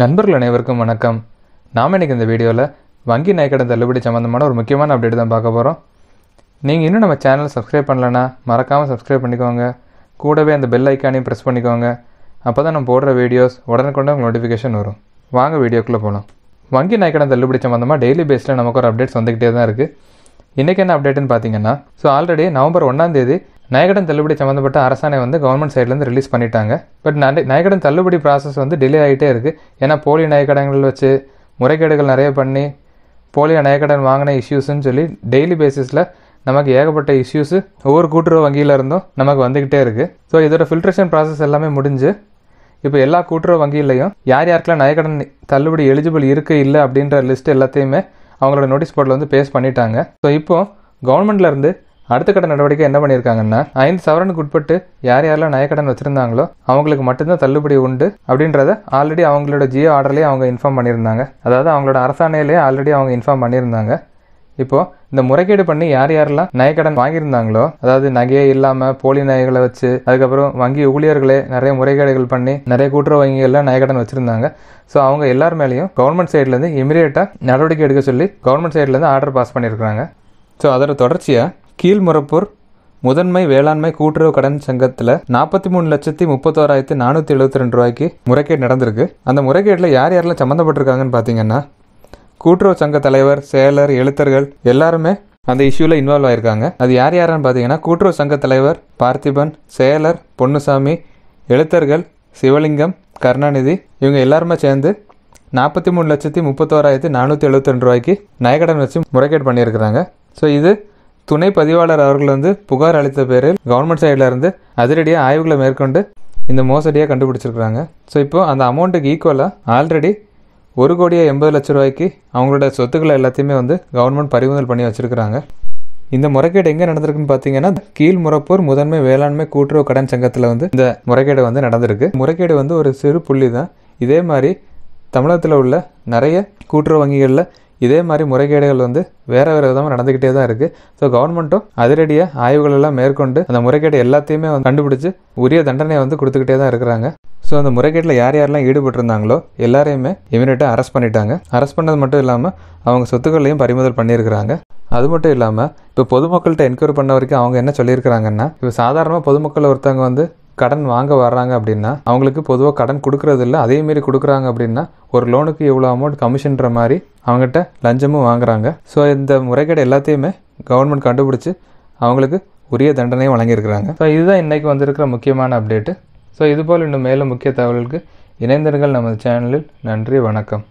நண்பர்கள் அனைவருக்கும் வணக்கம் நாம் இன்றைக்கி இந்த வீடியோவில் வங்கி நாய்க்கடன் தள்ளுபடி சம்மந்தமான ஒரு முக்கியமான அப்டேட் தான் பார்க்க போகிறோம் நீங்கள் இன்னும் நம்ம சேனல் சப்ஸ்கிரைப் பண்ணலன்னா மறக்காமல் சப்ஸ்கிரைப் பண்ணிக்கோங்க கூடவே அந்த பெல் ஐக்கானையும் ப்ரெஸ் பண்ணிக்கோங்க அப்போ தான் நம்ம போடுற வீடியோஸ் உடனுக்குடன் உங்கள் நோட்டிஃபிகேஷன் வரும் வாங்க வீடியோக்குள்ளே போகலாம் வங்கி நயக்கடன் தள்ளுபடி சம்மந்தமாக டெய்லி பேஸில் நமக்கு ஒரு அப்டேட்ஸ் வந்துக்கிட்டே தான் இருக்குது இன்றைக்கி என்ன அப்டேட்டுன்னு பார்த்தீங்கன்னா ஸோ ஆல்ரெடி நவம்பர் ஒன்றாந்தேதி நயகடன் தள்ளுபடி சம்மந்தப்பட்ட அரசாணை வந்து கவர்மெண்ட் சைட்லேருந்து ரிலீஸ் பண்ணிட்டாங்க பட் நட நயகடன் தள்ளுபடி ப்ராசஸ் வந்து டிலே ஆகிட்டே இருக்குது ஏன்னா போலி நயக்கடன்கள் வச்சு முறைகேடுகள் நிறைய பண்ணி போலியோ நயக்கடன் வாங்கின இஷ்யூஸ்ன்னு சொல்லி டெய்லி பேசிஸில் நமக்கு ஏகப்பட்ட இஷ்யூஸு ஒவ்வொரு கூட்டுறவு வங்கியில் இருந்தும் நமக்கு வந்துக்கிட்டே இருக்குது ஸோ இதோட ஃபில்ட்ரேஷன் ப்ராசஸ் எல்லாமே முடிஞ்சு இப்போ எல்லா கூட்டுறவு வங்கியிலையும் யார் யாருக்கெல்லாம் நயக்கடன் தள்ளுபடி எலிஜிபிள் இருக்குது இல்லை அப்படின்ற லிஸ்ட் எல்லாத்தையுமே அவங்களோட நோட்டீஸ் போர்டில் வந்து பேஸ் பண்ணிட்டாங்க ஸோ இப்போது கவர்மெண்ட்லேருந்து அடுத்த கட்ட நடவடிக்கை என்ன பண்ணியிருக்காங்கன்னா ஐந்து சவரனுக்கு உட்பட்டு யார் யாரெல்லாம் நயக்கடன் வச்சுருந்தாங்களோ அவங்களுக்கு மட்டும்தான் தள்ளுபடி உண்டு அப்படின்றத ஆல்ரெடி அவங்களோட ஜியோ ஆர்டர்லேயே அவங்க இன்ஃபார்ம் பண்ணியிருந்தாங்க அதாவது அவங்களோட அரசாணையிலேயே ஆல்ரெடி அவங்க இன்ஃபார்ம் பண்ணியிருந்தாங்க இப்போது இந்த முறைகேடு பண்ணி யார் யாரெல்லாம் நயக்கடன் வாங்கியிருந்தாங்களோ அதாவது நகையே இல்லாமல் போலி நகைகளை வச்சு அதுக்கப்புறம் வங்கி ஊழியர்களே நிறைய முறைகேடுகள் பண்ணி நிறைய கூட்டுறவு வங்கிகள்லாம் நயக்கடன் வச்சுருந்தாங்க ஸோ அவங்க எல்லார் மேலேயும் கவர்மெண்ட் சைட்லேருந்து இமீடியட்டாக நடவடிக்கை எடுக்க சொல்லி கவர்மெண்ட் சைட்லேருந்து ஆர்டர் பாஸ் பண்ணியிருக்கிறாங்க ஸோ அதோட தொடர்ச்சியாக கீழ்முறப்பூர் முதன்மை வேளாண்மை கூட்டுறவு கடன் சங்கத்தில் நாற்பத்தி மூணு லட்சத்தி முப்பத்தோராயிரத்தி நானூற்றி எழுபத்தி ரெண்டு ரூபாய்க்கு முறைகேடு நடந்திருக்கு அந்த முறைகேட்டில் யார் யாரெல்லாம் சம்மந்தப்பட்டிருக்காங்கன்னு பார்த்தீங்கன்னா கூட்டுறவு சங்க தலைவர் செயலர் எழுத்தர்கள் எல்லாருமே அந்த இஷ்யூவில் இன்வால்வ் ஆயிருக்காங்க அது யார் யாரான்னு பார்த்தீங்கன்னா கூட்டுறவு சங்க தலைவர் பார்த்திபன் செயலர் பொன்னுசாமி எழுத்தர்கள் சிவலிங்கம் கருணாநிதி இவங்க எல்லாருமே சேர்ந்து நாற்பத்தி மூணு லட்சத்தி முப்பத்தோராயிரத்தி நானூற்றி எழுபத்தி ரெண்டு ரூபாய்க்கு நயக்கடன் வச்சு முறைகேடு பண்ணியிருக்கிறாங்க ஸோ இது துணை பதிவாளர் அவர்கள் வந்து புகார் அளித்த பேரில் கவர்மெண்ட் சைடில் இருந்து அதிரடியாக ஆய்வுகளை மேற்கொண்டு இந்த மோசடியாக கண்டுபிடிச்சிருக்கிறாங்க ஸோ இப்போ அந்த அமௌண்ட்டுக்கு ஈக்குவலாக ஆல்ரெடி ஒரு கோடியே எண்பது லட்ச ரூபாய்க்கு அவங்களோட சொத்துக்களை எல்லாத்தையுமே வந்து கவர்மெண்ட் பறிமுதல் பண்ணி வச்சுருக்கிறாங்க இந்த முறைகேடு எங்கே நடந்திருக்குன்னு பார்த்தீங்கன்னா கீழ்முறப்பூர் முதன்மை வேளாண்மை கூட்டுறவு கடன் சங்கத்தில் வந்து இந்த முறைகேடு வந்து நடந்திருக்கு முறைகேடு வந்து ஒரு சிறு புள்ளி தான் இதே மாதிரி தமிழகத்தில் உள்ள நிறைய கூட்டுறவு வங்கிகளில் இதே மாதிரி முறைகேடுகள் வந்து வேறு வேறு விதமாக நடந்துக்கிட்டே தான் இருக்குது ஸோ கவர்மெண்ட்டும் அதிரடியாக ஆய்வுகள் எல்லாம் மேற்கொண்டு அந்த முறைகேடு எல்லாத்தையுமே வந்து கண்டுபிடிச்சி உரிய தண்டனையை வந்து கொடுத்துக்கிட்டே தான் இருக்கிறாங்க ஸோ அந்த முறைகேட்டில் யார் யாரெல்லாம் ஈடுபட்டிருந்தாங்களோ எல்லாரையுமே இமீடியட்டாக அரெஸ்ட் பண்ணிட்டாங்க அரெஸ்ட் பண்ணது மட்டும் இல்லாமல் அவங்க சொத்துக்களையும் பறிமுதல் பண்ணியிருக்கிறாங்க அது மட்டும் இல்லாமல் இப்போ பொதுமக்கள்கிட்ட என்கொயரி பண்ண வரைக்கும் அவங்க என்ன சொல்லியிருக்கிறாங்கன்னா இப்போ சாதாரணமாக பொதுமக்கள் ஒருத்தவங்க வந்து கடன் வாங்க வர்றாங்க அப்படின்னா அவங்களுக்கு பொதுவாக கடன் கொடுக்கறது இல்லை அதேமாரி கொடுக்குறாங்க அப்படின்னா ஒரு லோனுக்கு இவ்வளோ அமௌண்ட் கமிஷன்ற மாதிரி அவங்ககிட்ட லஞ்சமும் வாங்குறாங்க ஸோ இந்த முறைகேடு எல்லாத்தையுமே கவர்மெண்ட் கண்டுபிடிச்சி அவங்களுக்கு உரிய தண்டனையும் வழங்கியிருக்கிறாங்க ஸோ இதுதான் இன்றைக்கி வந்திருக்கிற முக்கியமான அப்டேட்டு ஸோ இதுபோல் இன்னும் மேலும் முக்கிய தகவல்களுக்கு இணைந்தர்கள் நமது சேனலில் நன்றி வணக்கம்